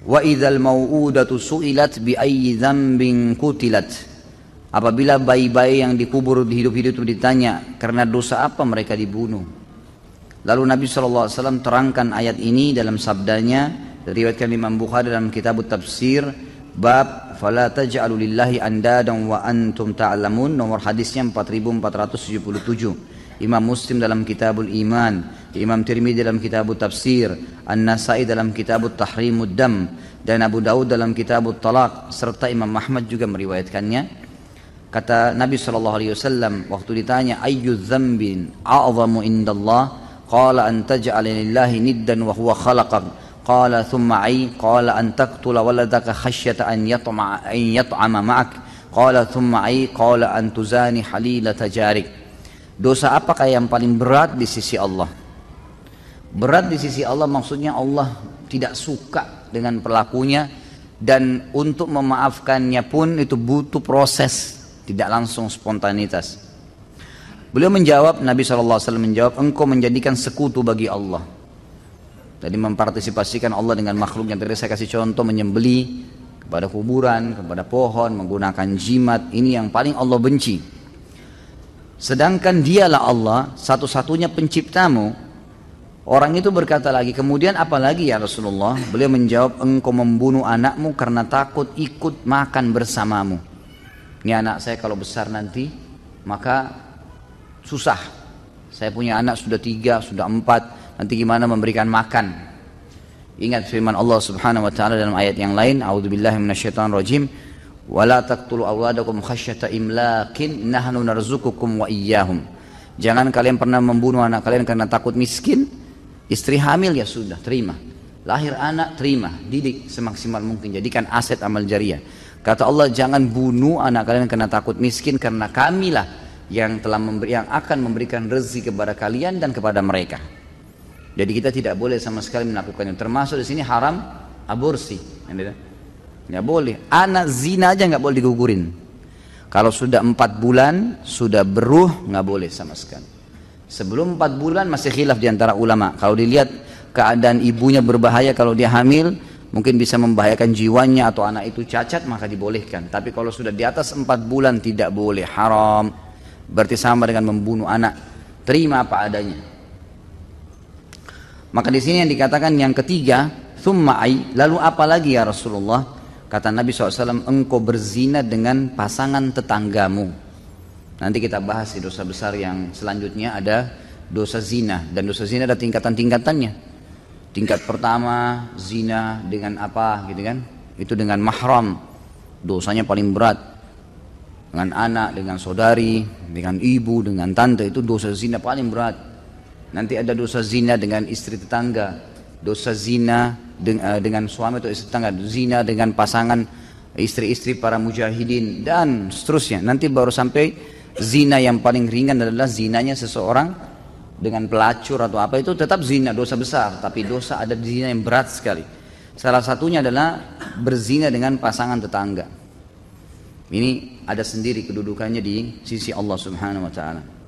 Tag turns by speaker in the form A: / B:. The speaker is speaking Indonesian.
A: Wa idzal mau'udatu su'ilat bi ayyi dzambin kutilat. Apabila bayi-bayi yang dikubur hidup-hidup ditanya karena dosa apa mereka dibunuh. Lalu Nabi SAW terangkan ayat ini dalam sabdanya riwayatkan Imam Bukhari dalam kitab tafsir bab fala taj'alu lillahi andadan wa antum ta'lamun nomor hadisnya 4477. Imam Muslim dalam Kitabul Iman, Imam Tirmidzi dalam Kitabut Tafsir, An-Nasai dalam Kitabut Tahrimud Dam dan Abu Daud dalam Kitabut Talak serta Imam Ahmad juga meriwayatkannya. Kata Nabi sallallahu alaihi wasallam waktu ditanya ayyu dzambin a'zamu indallah qala an taj'ala lillahi niddan wa huwa khalaqak qala thumma ay qala an taqtula waladaka khasyata an yatma an yat'ama ma'ak qala thumma ay qala an tuzani halila tajarik Dosa apakah yang paling berat di sisi Allah? Berat di sisi Allah maksudnya Allah tidak suka dengan pelakunya dan untuk memaafkannya pun itu butuh proses, tidak langsung spontanitas. Beliau menjawab, Nabi SAW menjawab, engkau menjadikan sekutu bagi Allah. jadi mempartisipasikan Allah dengan makhluk yang Tadi saya kasih contoh menyembeli kepada kuburan, kepada pohon, menggunakan jimat. Ini yang paling Allah benci. Sedangkan dialah Allah, satu-satunya penciptamu. Orang itu berkata lagi, kemudian apalagi ya Rasulullah? Beliau menjawab, engkau membunuh anakmu karena takut ikut makan bersamamu. Ini anak saya kalau besar nanti, maka susah. Saya punya anak sudah tiga, sudah empat, nanti gimana memberikan makan. Ingat firman Allah subhanahu wa ta'ala dalam ayat yang lain, A'udzubillahiminasyaitonirrojim, rajim wala taqtulu nahnu narzukukum wa jangan kalian pernah membunuh anak kalian karena takut miskin istri hamil ya sudah terima lahir anak terima didik semaksimal mungkin jadikan aset amal jariah kata Allah jangan bunuh anak kalian karena takut miskin karena kamilah yang telah memberi yang akan memberikan rezeki kepada kalian dan kepada mereka jadi kita tidak boleh sama sekali melakukannya termasuk di sini haram aborsi nggak boleh anak zina aja nggak boleh digugurin kalau sudah empat bulan sudah beruh nggak boleh sama sekali sebelum empat bulan masih khilaf diantara ulama kalau dilihat keadaan ibunya berbahaya kalau dia hamil mungkin bisa membahayakan jiwanya atau anak itu cacat maka dibolehkan tapi kalau sudah di atas empat bulan tidak boleh haram berarti sama dengan membunuh anak terima apa adanya maka di sini yang dikatakan yang ketiga summa lalu apa lagi ya Rasulullah Kata Nabi SAW, engkau berzina dengan pasangan tetanggamu. Nanti kita bahas di dosa besar yang selanjutnya ada dosa zina. Dan dosa zina ada tingkatan-tingkatannya. Tingkat pertama, zina dengan apa gitu kan. Itu dengan mahram. Dosanya paling berat. Dengan anak, dengan saudari, dengan ibu, dengan tante. Itu dosa zina paling berat. Nanti ada dosa zina dengan istri tetangga. Dosa zina dengan, eh, dengan suami atau istri tangga, zina dengan pasangan istri-istri para mujahidin dan seterusnya. Nanti baru sampai zina yang paling ringan adalah zinanya seseorang dengan pelacur atau apa itu tetap zina dosa besar, tapi dosa ada zina yang berat sekali. Salah satunya adalah berzina dengan pasangan tetangga. Ini ada sendiri kedudukannya di sisi Allah Subhanahu wa taala.